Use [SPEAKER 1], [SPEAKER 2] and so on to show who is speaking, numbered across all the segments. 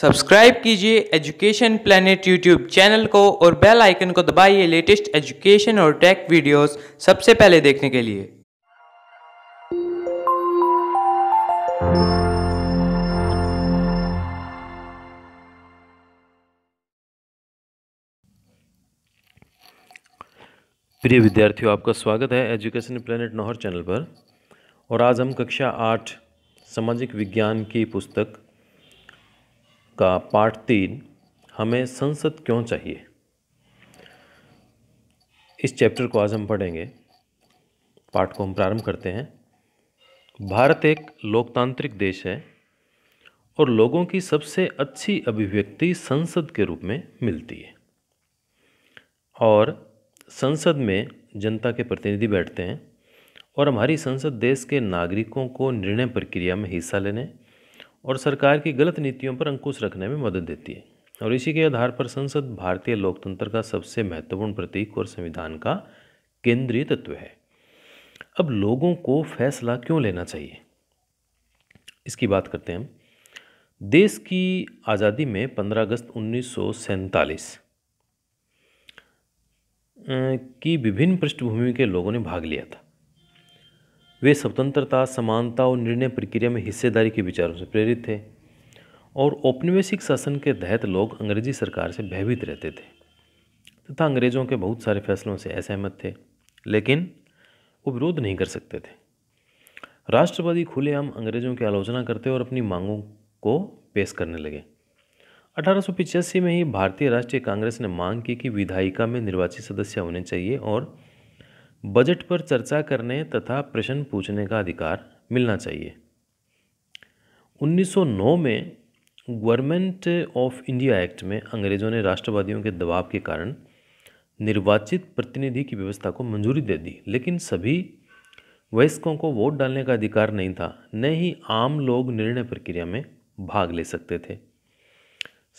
[SPEAKER 1] subscribe कीजिए education planet YouTube channel को और बेल आइकन को दबाइए लेटेस्ट एजुकेशन और टेक वीडियोस सबसे पहले देखने के लिए प्रिय विद्यार्थियों आपका स्वागत है एजुकेशन प्लानट नौहर चैनल पर और आज हम कक्षा आठ सामाजिक विज्ञान की पुस्तक का पार्ट तीन हमें संसद क्यों चाहिए इस चैप्टर को आज हम पढ़ेंगे पाठ को हम प्रारंभ करते हैं भारत एक लोकतांत्रिक देश है और लोगों की सबसे अच्छी अभिव्यक्ति संसद के रूप में मिलती है और संसद में जनता के प्रतिनिधि बैठते हैं और हमारी संसद देश के नागरिकों को निर्णय प्रक्रिया में हिस्सा लेने और सरकार की गलत नीतियों पर अंकुश रखने में मदद देती है और इसी के आधार पर संसद भारतीय लोकतंत्र का सबसे महत्वपूर्ण प्रतीक और संविधान का केंद्रीय तत्व है अब लोगों को फैसला क्यों लेना चाहिए इसकी बात करते हैं हम देश की आज़ादी में 15 अगस्त उन्नीस की विभिन्न पृष्ठभूमि के लोगों ने भाग लिया था वे स्वतंत्रता समानता और निर्णय प्रक्रिया में हिस्सेदारी के विचारों से प्रेरित थे और औपनिवेशिक शासन के तहत लोग अंग्रेजी सरकार से भयभीत रहते थे तथा अंग्रेज़ों के बहुत सारे फैसलों से असहमत थे लेकिन वो विरोध नहीं कर सकते थे राष्ट्रवादी खुलेआम अंग्रेज़ों की आलोचना करते और अपनी मांगों को पेश करने लगे अठारह में ही भारतीय राष्ट्रीय कांग्रेस ने मांग की कि विधायिका में निर्वाचित सदस्य होने चाहिए और बजट पर चर्चा करने तथा प्रश्न पूछने का अधिकार मिलना चाहिए 1909 में गवर्नमेंट ऑफ इंडिया एक्ट में अंग्रेज़ों ने राष्ट्रवादियों के दबाव के कारण निर्वाचित प्रतिनिधि की व्यवस्था को मंजूरी दे दी लेकिन सभी वयस्कों को वोट डालने का अधिकार नहीं था न ही आम लोग निर्णय प्रक्रिया में भाग ले सकते थे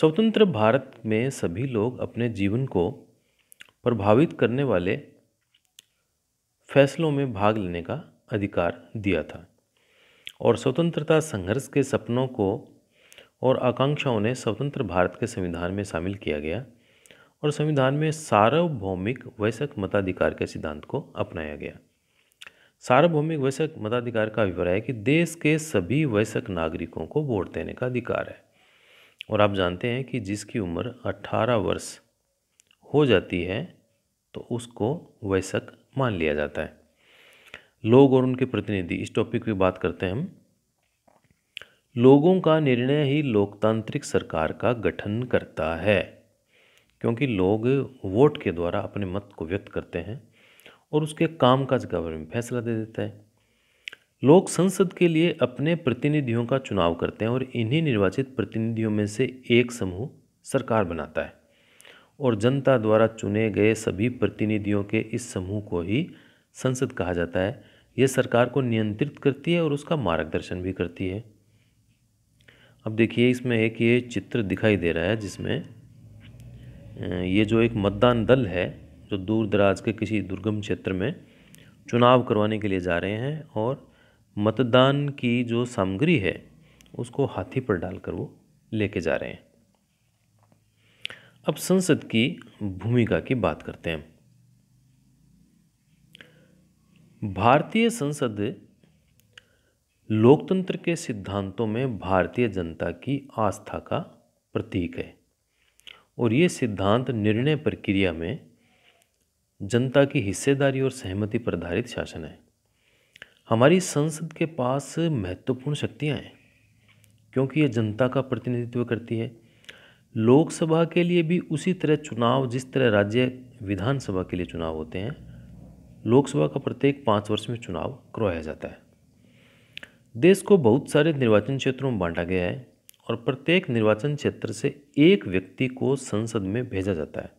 [SPEAKER 1] स्वतंत्र भारत में सभी लोग अपने जीवन को प्रभावित करने वाले फैसलों में भाग लेने का अधिकार दिया था और स्वतंत्रता संघर्ष के सपनों को और आकांक्षाओं ने स्वतंत्र भारत के संविधान में शामिल किया गया और संविधान में सार्वभौमिक वैसक मताधिकार के सिद्धांत को अपनाया गया सार्वभौमिक वैश्यक मताधिकार का अभिप्राय है कि देश के सभी वैसक नागरिकों को वोट देने का अधिकार है और आप जानते हैं कि जिसकी उम्र 18 वर्ष हो जाती है तो उसको वैसक मान लिया जाता है लोग और उनके प्रतिनिधि इस टॉपिक पे बात करते हैं हम लोगों का निर्णय ही लोकतांत्रिक सरकार का गठन करता है क्योंकि लोग वोट के द्वारा अपने मत को व्यक्त करते हैं और उसके कामकाज का बारे में फैसला दे देता है लोग संसद के लिए अपने प्रतिनिधियों का चुनाव करते हैं और इन्हीं निर्वाचित प्रतिनिधियों में से एक समूह सरकार बनाता है और जनता द्वारा चुने गए सभी प्रतिनिधियों के इस समूह को ही संसद कहा जाता है ये सरकार को नियंत्रित करती है और उसका मार्गदर्शन भी करती है अब देखिए इसमें एक ये चित्र दिखाई दे रहा है जिसमें ये जो एक मतदान दल है जो दूर दराज के किसी दुर्गम क्षेत्र में चुनाव करवाने के लिए जा रहे हैं और मतदान की जो सामग्री है उसको हाथी पर डालकर वो लेके जा रहे हैं अब संसद की भूमिका की बात करते हैं भारतीय संसद लोकतंत्र के सिद्धांतों में भारतीय जनता की आस्था का प्रतीक है और ये सिद्धांत निर्णय प्रक्रिया में जनता की हिस्सेदारी और सहमति पर आधारित शासन है हमारी संसद के पास महत्वपूर्ण शक्तियाँ हैं क्योंकि ये जनता का प्रतिनिधित्व करती है लोकसभा के लिए भी उसी तरह चुनाव जिस तरह राज्य विधानसभा के लिए चुनाव होते हैं लोकसभा का प्रत्येक पाँच वर्ष में चुनाव करवाया जाता है देश को बहुत सारे निर्वाचन क्षेत्रों में बांटा गया है और प्रत्येक निर्वाचन क्षेत्र से एक व्यक्ति को संसद में भेजा जाता है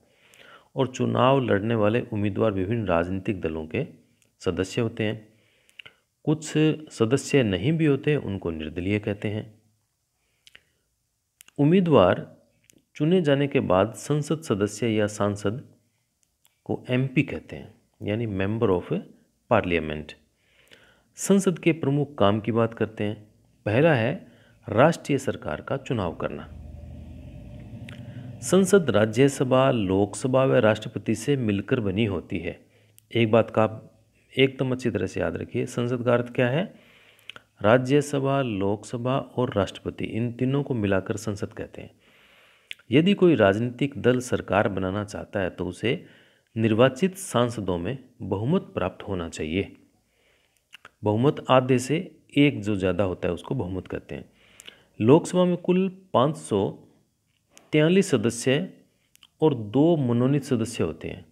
[SPEAKER 1] और चुनाव लड़ने वाले उम्मीदवार विभिन्न राजनीतिक दलों के सदस्य होते हैं कुछ सदस्य नहीं भी होते उनको निर्दलीय कहते हैं उम्मीदवार चुने जाने के बाद संसद सदस्य या सांसद को एमपी कहते हैं यानी मेंबर ऑफ पार्लियामेंट संसद के प्रमुख काम की बात करते हैं पहला है राष्ट्रीय सरकार का चुनाव करना संसद राज्यसभा लोकसभा व राष्ट्रपति से मिलकर बनी होती है एक बात का आप एकदम अच्छी तरह से याद रखिए संसद का अर्थ क्या है राज्यसभा लोकसभा और राष्ट्रपति इन तीनों को मिलाकर संसद कहते हैं यदि कोई राजनीतिक दल सरकार बनाना चाहता है तो उसे निर्वाचित सांसदों में बहुमत प्राप्त होना चाहिए बहुमत आधे से एक जो ज़्यादा होता है उसको बहुमत कहते हैं लोकसभा में कुल पाँच सौ तैंतालीस सदस्य और दो मनोनीत सदस्य होते हैं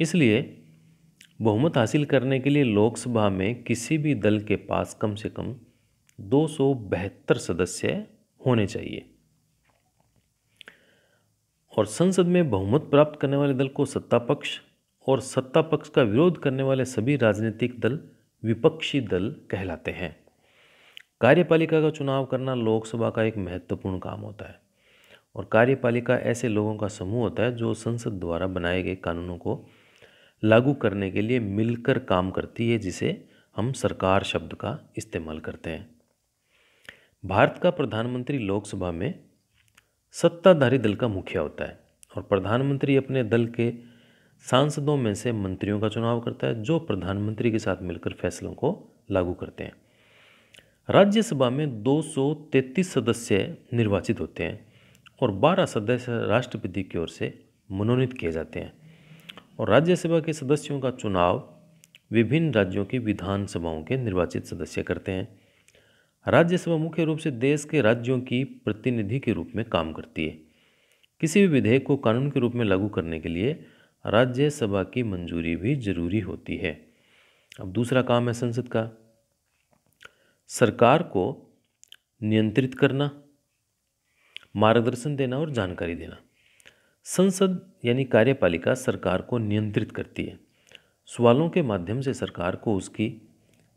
[SPEAKER 1] इसलिए बहुमत हासिल करने के लिए लोकसभा में किसी भी दल के पास कम से कम दो सौ बहत्तर सदस्य होने चाहिए और संसद में बहुमत प्राप्त करने वाले दल को सत्ता पक्ष और सत्ता पक्ष का विरोध करने वाले सभी राजनीतिक दल विपक्षी दल कहलाते हैं कार्यपालिका का चुनाव करना लोकसभा का एक महत्वपूर्ण काम होता है और कार्यपालिका ऐसे लोगों का समूह होता है जो संसद द्वारा बनाए गए कानूनों को लागू करने के लिए मिलकर काम करती है जिसे हम सरकार शब्द का इस्तेमाल करते हैं भारत का प्रधानमंत्री लोकसभा में सत्ताधारी दल का मुखिया होता है और प्रधानमंत्री अपने दल के सांसदों में से मंत्रियों का चुनाव करता है जो प्रधानमंत्री के साथ मिलकर फैसलों को लागू करते हैं राज्यसभा में 233 सदस्य निर्वाचित होते हैं और 12 सदस्य राष्ट्रपति की ओर से मनोनीत किए जाते हैं और राज्यसभा के सदस्यों का चुनाव विभिन्न राज्यों की विधानसभाओं के निर्वाचित सदस्य करते हैं राज्यसभा मुख्य रूप से देश के राज्यों की प्रतिनिधि के रूप में काम करती है किसी भी विधेयक को कानून के रूप में लागू करने के लिए राज्यसभा की मंजूरी भी जरूरी होती है अब दूसरा काम है संसद का सरकार को नियंत्रित करना मार्गदर्शन देना और जानकारी देना संसद यानी कार्यपालिका सरकार को नियंत्रित करती है सवालों के माध्यम से सरकार को उसकी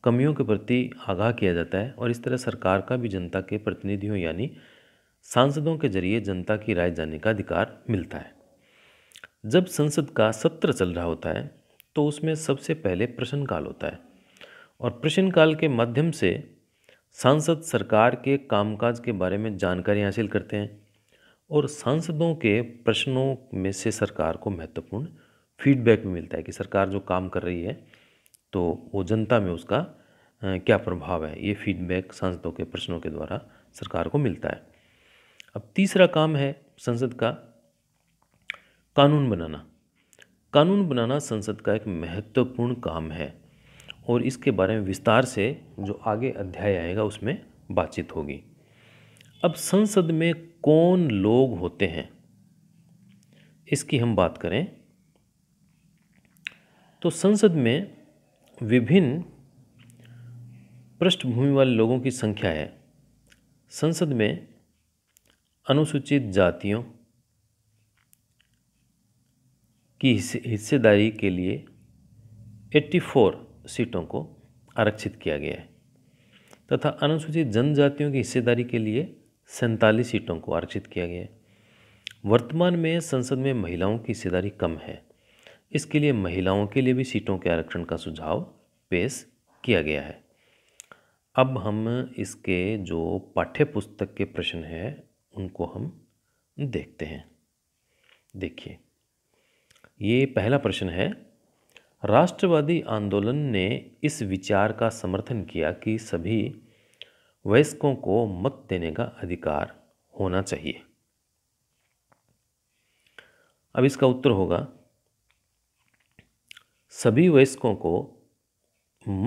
[SPEAKER 1] कमियों के प्रति आगाह किया जाता है और इस तरह सरकार का भी जनता के प्रतिनिधियों यानी सांसदों के जरिए जनता की राय जानने का अधिकार मिलता है जब संसद का सत्र चल रहा होता है तो उसमें सबसे पहले प्रश्नकाल होता है और प्रश्नकाल के माध्यम से सांसद सरकार के कामकाज के बारे में जानकारी हासिल करते हैं और सांसदों के प्रश्नों में से सरकार को महत्वपूर्ण फीडबैक भी मिलता है कि सरकार जो काम कर रही है तो वो जनता में उसका क्या प्रभाव है ये फीडबैक सांसदों के प्रश्नों के द्वारा सरकार को मिलता है अब तीसरा काम है संसद का कानून बनाना कानून बनाना संसद का एक महत्वपूर्ण काम है और इसके बारे में विस्तार से जो आगे अध्याय आएगा उसमें बातचीत होगी अब संसद में कौन लोग होते हैं इसकी हम बात करें तो संसद में विभिन्न पृष्ठभूमि वाले लोगों की संख्या है संसद में अनुसूचित जातियों की हिस्सेदारी के लिए 84 सीटों को आरक्षित किया गया है तथा अनुसूचित जनजातियों की हिस्सेदारी के लिए सैंतालीस सीटों को आरक्षित किया गया है वर्तमान में संसद में महिलाओं की हिस्सेदारी कम है इसके लिए महिलाओं के लिए भी सीटों के आरक्षण का सुझाव पेश किया गया है अब हम इसके जो पाठ्य पुस्तक के प्रश्न हैं उनको हम देखते हैं देखिए ये पहला प्रश्न है राष्ट्रवादी आंदोलन ने इस विचार का समर्थन किया कि सभी वयस्कों को मत देने का अधिकार होना चाहिए अब इसका उत्तर होगा सभी वयस्कों को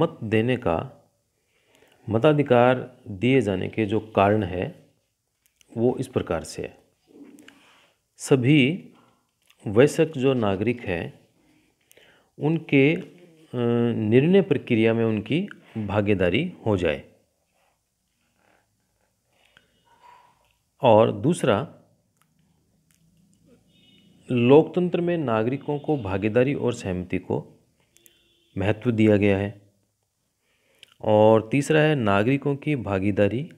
[SPEAKER 1] मत देने का मताधिकार दिए जाने के जो कारण है वो इस प्रकार से है सभी वयस्क जो नागरिक हैं उनके निर्णय प्रक्रिया में उनकी भागीदारी हो जाए और दूसरा लोकतंत्र में नागरिकों को भागीदारी और सहमति को महत्व दिया गया है और तीसरा है नागरिकों की भागीदारी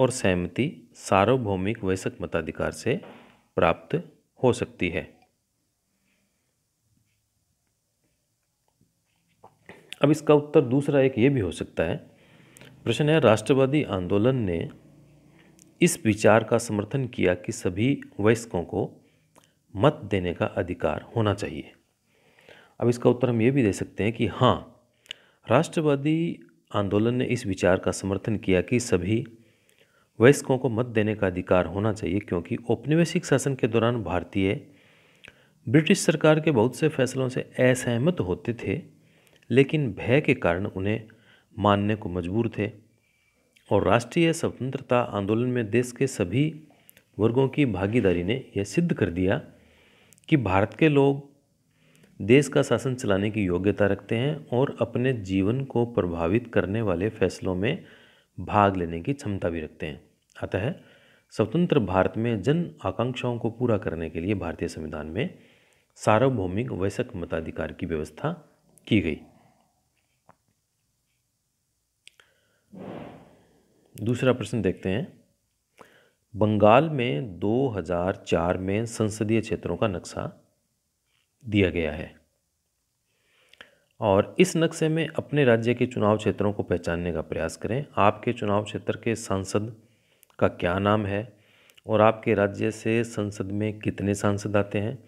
[SPEAKER 1] और सहमति सार्वभौमिक वयस्क मताधिकार से प्राप्त हो सकती है अब इसका उत्तर दूसरा एक ये भी हो सकता है प्रश्न है राष्ट्रवादी आंदोलन ने इस विचार का समर्थन किया कि सभी वयस्कों को मत देने का अधिकार होना चाहिए अब इसका उत्तर हम ये भी दे सकते हैं कि हाँ राष्ट्रवादी आंदोलन ने इस विचार का समर्थन किया कि सभी वयस्कों को मत देने का अधिकार होना चाहिए क्योंकि औपनिवेशिक शासन के दौरान भारतीय ब्रिटिश सरकार के बहुत से फैसलों से असहमत होते थे लेकिन भय के कारण उन्हें मानने को मजबूर थे और राष्ट्रीय स्वतंत्रता आंदोलन में देश के सभी वर्गों की भागीदारी ने यह सिद्ध कर दिया कि भारत के लोग देश का शासन चलाने की योग्यता रखते हैं और अपने जीवन को प्रभावित करने वाले फैसलों में भाग लेने की क्षमता भी रखते हैं अतः है, स्वतंत्र भारत में जन आकांक्षाओं को पूरा करने के लिए भारतीय संविधान में सार्वभौमिक वैश्यक मताधिकार की व्यवस्था की गई दूसरा प्रश्न देखते हैं बंगाल में 2004 में संसदीय क्षेत्रों का नक्शा दिया गया है और इस नक्शे में अपने राज्य के चुनाव क्षेत्रों को पहचानने का प्रयास करें आपके चुनाव क्षेत्र के सांसद का क्या नाम है और आपके राज्य से संसद में कितने सांसद आते हैं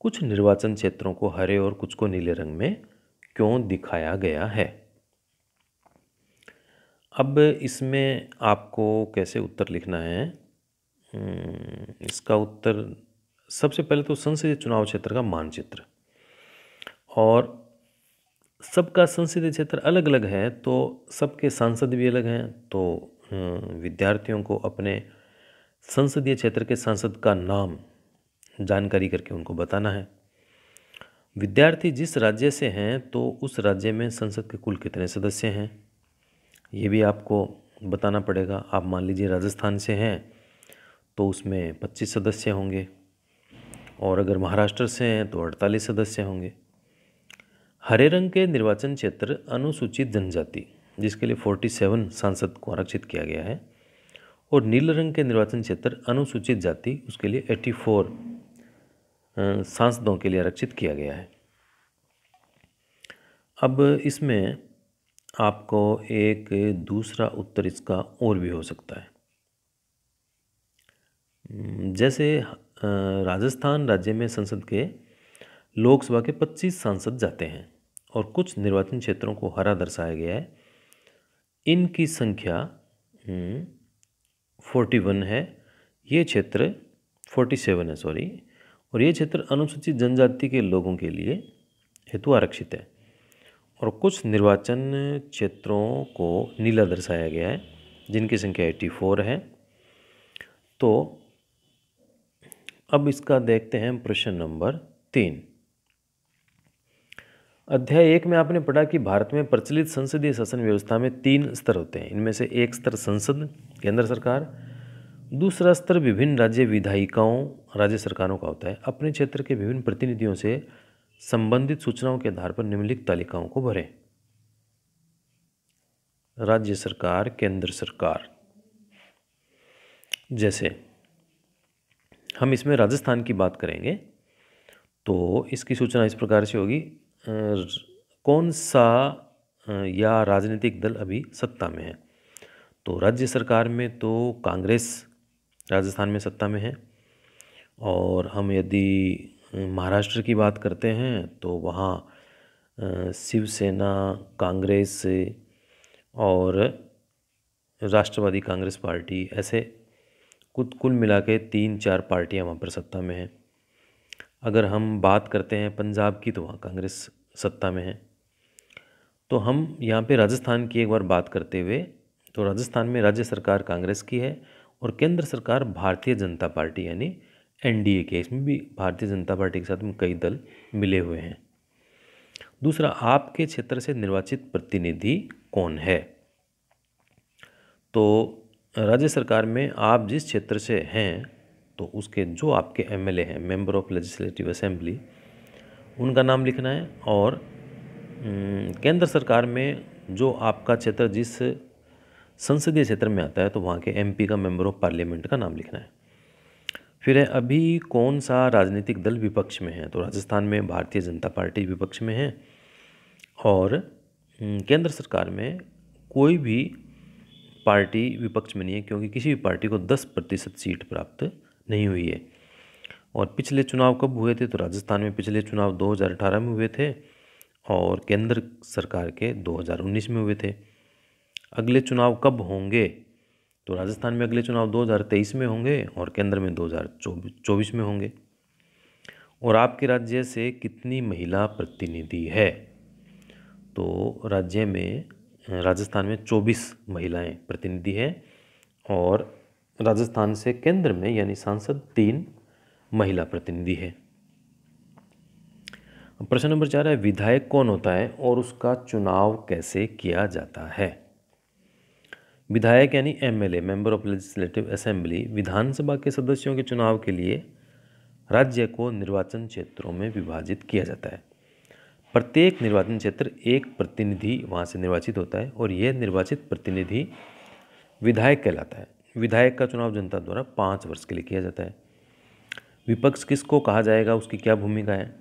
[SPEAKER 1] कुछ निर्वाचन क्षेत्रों को हरे और कुछ को नीले रंग में क्यों दिखाया गया है अब इसमें आपको कैसे उत्तर लिखना है हम्म, इसका उत्तर सबसे पहले तो संसदीय चुनाव क्षेत्र का मानचित्र और सबका संसदीय क्षेत्र अलग अलग है तो सबके सांसद भी अलग हैं तो विद्यार्थियों को अपने संसदीय क्षेत्र के सांसद का नाम जानकारी करके उनको बताना है विद्यार्थी जिस राज्य से हैं तो उस राज्य में संसद के कुल कितने सदस्य हैं ये भी आपको बताना पड़ेगा आप मान लीजिए राजस्थान से हैं तो उसमें 25 सदस्य होंगे और अगर महाराष्ट्र से हैं तो अड़तालीस सदस्य होंगे हरे रंग के निर्वाचन क्षेत्र अनुसूचित जनजाति जिसके लिए 47 सांसद को आरक्षित किया गया है और नील रंग के निर्वाचन क्षेत्र अनुसूचित जाति उसके लिए 84 सांसदों के लिए आरक्षित किया गया है अब इसमें आपको एक दूसरा उत्तर इसका और भी हो सकता है जैसे राजस्थान राज्य में संसद के लोकसभा के 25 सांसद जाते हैं और कुछ निर्वाचन क्षेत्रों को हरा दर्शाया गया है इनकी संख्या फोर्टी हम्म, वन है ये क्षेत्र फोर्टी सेवन है सॉरी और ये क्षेत्र अनुसूचित जनजाति के लोगों के लिए हेतु आरक्षित है और कुछ निर्वाचन क्षेत्रों को नीला दर्शाया गया है जिनकी संख्या एट्टी फोर है तो अब इसका देखते हैं प्रश्न नंबर तीन अध्याय एक में आपने पढ़ा कि भारत में प्रचलित संसदीय शासन व्यवस्था में तीन स्तर होते हैं इनमें से एक स्तर संसद केंद्र सरकार दूसरा स्तर विभिन्न राज्य विधायिकाओं राज्य सरकारों का होता है अपने क्षेत्र के विभिन्न प्रतिनिधियों से संबंधित सूचनाओं के आधार पर निम्नलिखित तालिकाओं को भरें राज्य सरकार केंद्र सरकार जैसे हम इसमें राजस्थान की बात करेंगे तो इसकी सूचना इस प्रकार से होगी कौन सा या राजनीतिक दल अभी सत्ता में है तो राज्य सरकार में तो कांग्रेस राजस्थान में सत्ता में है और हम यदि महाराष्ट्र की बात करते हैं तो वहाँ शिवसेना कांग्रेस और राष्ट्रवादी कांग्रेस पार्टी ऐसे कुछ कुल मिला के तीन चार पार्टियाँ वहाँ पर सत्ता में हैं अगर हम बात करते हैं पंजाब की तो वहाँ कांग्रेस सत्ता में है तो हम यहाँ पे राजस्थान की एक बार बात करते हुए तो राजस्थान में राज्य सरकार कांग्रेस की है और केंद्र सरकार भारतीय जनता पार्टी यानी एनडीए के इसमें भी भारतीय जनता पार्टी के साथ में कई दल मिले हुए हैं दूसरा आपके क्षेत्र से निर्वाचित प्रतिनिधि कौन है तो राज्य सरकार में आप जिस क्षेत्र से हैं तो उसके जो आपके एमएलए हैं मेंबर ऑफ लेजिस्लेटिव असेंबली उनका नाम लिखना है और केंद्र सरकार में जो आपका क्षेत्र जिस संसदीय क्षेत्र में आता है तो वहाँ के एमपी का मेंबर ऑफ पार्लियामेंट का नाम लिखना है फिर है अभी कौन सा राजनीतिक दल विपक्ष में है तो राजस्थान में भारतीय जनता पार्टी विपक्ष में है और केंद्र सरकार में कोई भी पार्टी विपक्ष में नहीं है क्योंकि किसी भी पार्टी को दस प्रतिशत सीट प्राप्त नहीं हुई है और पिछले चुनाव कब हुए थे तो राजस्थान में पिछले चुनाव 2018 में हुए थे और केंद्र सरकार के 2019 में हुए थे अगले चुनाव कब होंगे तो राजस्थान में अगले चुनाव 2023 में होंगे और केंद्र में 2024 में होंगे और आपके राज्य से कितनी महिला प्रतिनिधि है तो राज्य में राजस्थान में 24 महिलाएं प्रतिनिधि हैं और राजस्थान से केंद्र में यानी सांसद तीन महिला प्रतिनिधि है प्रश्न नंबर चार है विधायक कौन होता है और उसका चुनाव कैसे किया जाता है विधायक यानी MLA member of legislative assembly विधानसभा के सदस्यों के चुनाव के लिए राज्य को निर्वाचन क्षेत्रों में विभाजित किया जाता है प्रत्येक निर्वाचन क्षेत्र एक प्रतिनिधि वहाँ से निर्वाचित होता है और यह निर्वाचित प्रतिनिधि विधायक कहलाता है विधायक का चुनाव जनता द्वारा पाँच वर्ष के लिए किया जाता है विपक्ष किसको कहा जाएगा उसकी क्या भूमिका है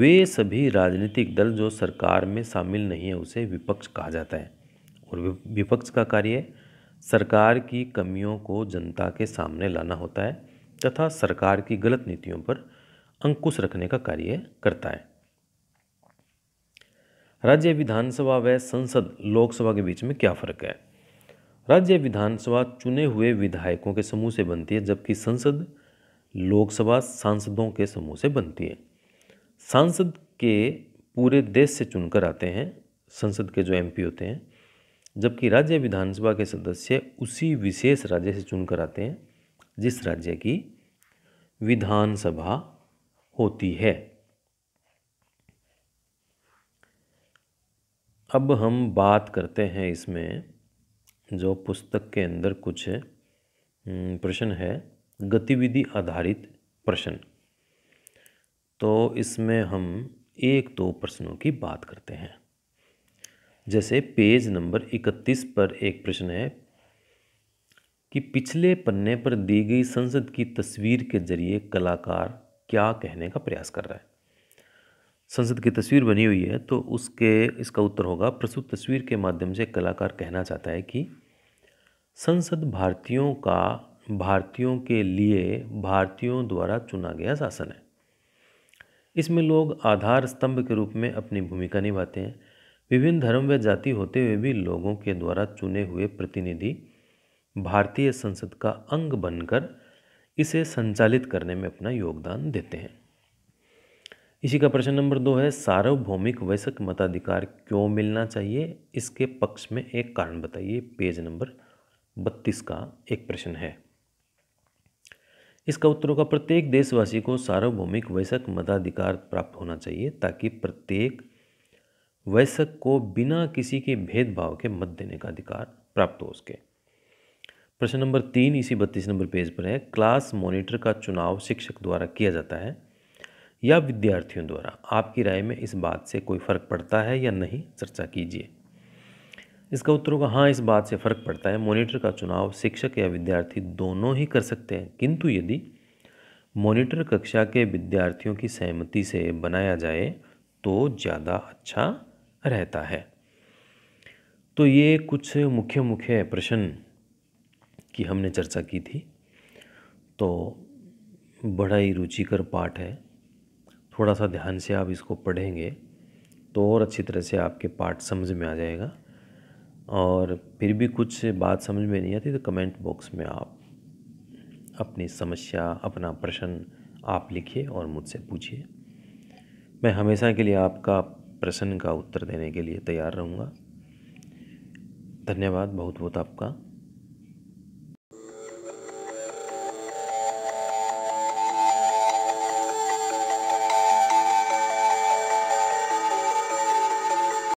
[SPEAKER 1] वे सभी राजनीतिक दल जो सरकार में शामिल नहीं है उसे विपक्ष कहा जाता है और विपक्ष का कार्य सरकार की कमियों को जनता के सामने लाना होता है तथा सरकार की गलत नीतियों पर अंकुश रखने का कार्य करता है राज्य विधानसभा व संसद लोकसभा के बीच में क्या फ़र्क है राज्य विधानसभा चुने हुए विधायकों के समूह से बनती है जबकि संसद लोकसभा सांसदों के समूह से बनती है सांसद के पूरे देश से चुनकर आते हैं संसद के जो एमपी होते हैं जबकि राज्य विधानसभा के सदस्य उसी विशेष राज्य से चुनकर आते हैं जिस राज्य की विधानसभा होती है अब हम बात करते हैं इसमें जो पुस्तक के अंदर कुछ प्रश्न है गतिविधि आधारित प्रश्न तो इसमें हम एक दो तो प्रश्नों की बात करते हैं जैसे पेज नंबर 31 पर एक प्रश्न है कि पिछले पन्ने पर दी गई संसद की तस्वीर के जरिए कलाकार क्या कहने का प्रयास कर रहा है संसद की तस्वीर बनी हुई है तो उसके इसका उत्तर होगा प्रस्तुत तस्वीर के माध्यम से कलाकार कहना चाहता है कि संसद भारतीयों का भारतीयों के लिए भारतीयों द्वारा चुना गया शासन है इसमें लोग आधार स्तंभ के रूप में अपनी भूमिका निभाते हैं विभिन्न धर्म व जाति होते हुए भी लोगों के द्वारा चुने हुए प्रतिनिधि भारतीय संसद का अंग बनकर इसे संचालित करने में अपना योगदान देते हैं इसी का प्रश्न नंबर दो है सार्वभौमिक वैश्विक मताधिकार क्यों मिलना चाहिए इसके पक्ष में एक कारण बताइए पेज नंबर बत्तीस का एक प्रश्न है इसका उत्तर का प्रत्येक देशवासी को सार्वभौमिक वैश्विक मताधिकार प्राप्त होना चाहिए ताकि प्रत्येक वैश्यक को बिना किसी के भेदभाव के मत देने का अधिकार प्राप्त हो सके प्रश्न नंबर तीन इसी बत्तीस नंबर पेज पर है क्लास मॉनिटर का चुनाव शिक्षक द्वारा किया जाता है या विद्यार्थियों द्वारा आपकी राय में इस बात से कोई फ़र्क पड़ता है या नहीं चर्चा कीजिए इसका उत्तर होगा हाँ इस बात से फ़र्क पड़ता है मॉनिटर का चुनाव शिक्षक या विद्यार्थी दोनों ही कर सकते हैं किंतु यदि मॉनिटर कक्षा के विद्यार्थियों की सहमति से बनाया जाए तो ज़्यादा अच्छा रहता है तो ये कुछ मुख्य मुख्य प्रश्न की हमने चर्चा की थी तो बड़ा ही रुचिकर पाठ है थोड़ा सा ध्यान से आप इसको पढ़ेंगे तो और अच्छी तरह से आपके पार्ट समझ में आ जाएगा और फिर भी कुछ बात समझ में नहीं आती तो कमेंट बॉक्स में आप अपनी समस्या अपना प्रश्न आप लिखिए और मुझसे पूछिए मैं हमेशा के लिए आपका प्रश्न का उत्तर देने के लिए तैयार रहूँगा धन्यवाद बहुत बहुत आपका